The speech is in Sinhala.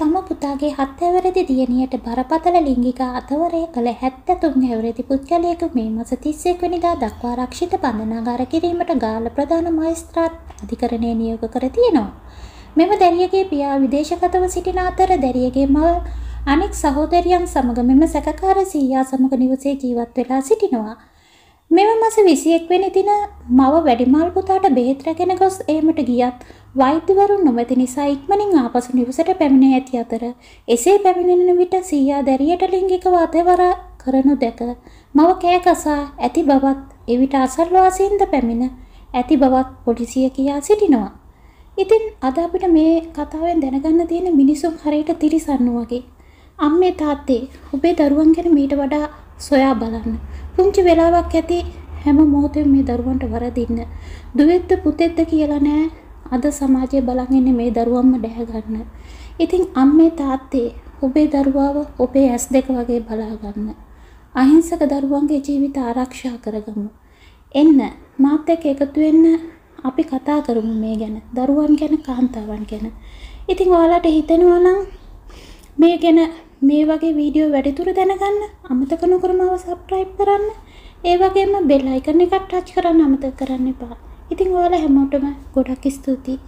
තම පුතාගේ හත් ඇවරදි දියණියට බරපතල ලිංගික අතවරය කළ හැත්තතුන් ඇවරදි පුද්ගලයෙකු මේ මස තිස්සෙක් වනිදා දක්වා රක්ෂිත බඳනාගාර කිරීමට ගාල ප්‍රධාන මයිස්ත්‍රාත් අධිකරණය නියෝග කර තියෙනවා. මෙම දැරියගේ පියා විදේශගතව සිටින අතර දැරියගේ මව අනෙක් සහෝදරියන් සමග මෙම සැකකාර සීයා සමග නිවසේ ජීවත් වෙලා සිටිනවා. මෙම මස 21 වෙනි දින මව වැඩිමල් පුතාට බෙහෙත් රැගෙන ගොස් ඒමට ගියත් වෛද්‍යවරු නොමැති නිසා ඉක්මනින් ආපසු නිවසට පැමිණ ඇති අතර එසේ පැමිණෙන විට සීයා දැරියට ලිංගිකව අතවර කරනු දැක මව කෑ කසා ඇති බවත් එවිට අසල්වාසීන්ද පැමිණ ඇති බවත් පොලිසිය කියා සිටිනවා. ඉතින් අද අපිට මේ කතාවෙන් දැනගන්න තියෙන මිනිසුන් හරියට තිරිසන්නු වගේ. අම්මේ තාත්තේ ඔබේ දරුවන් ගැන මීට වඩා සොයා බලන්න. පුංචි වෙලාවක් ඇති හැම මොහොතෙම මේ දරුවන්ට වරදින්න. දුවෙද්ද පුතෙද්ද කියලා නෑ. අද සමාජයේ බලන් ඉන්නේ මේ දරුවන්ම ඩැහැ ගන්න. ඉතින් අම්මේ තාත්තේ ඔබේ දරුවාව ඔබේ ඇස් දෙක වගේ බලා ගන්න. අහිංසක දරුවන්ගේ ජීවිත ආරක්ෂා කරගමු. එන්න මාත් එක්ක එකතු වෙන්න අපි කතා කරමු මේ ගැන. දරුවන් ගැන කාන්තාවන් ගැන. ඉතින් ඔයාලට හිතෙනවා නම් මේ ගැන මේ වගේ වීඩියෝ වැඩිතුර දැනගන්න අමතක නොකරමව සබ්‍රයිබ් කරන්න ඒ වගේම බෙල් අයිකන එකක් ටච් කරන්න අමතක කරන්න එපා. ඉතින් ඔයාලා හැමෝටම ගොඩක් ස්තුතියි.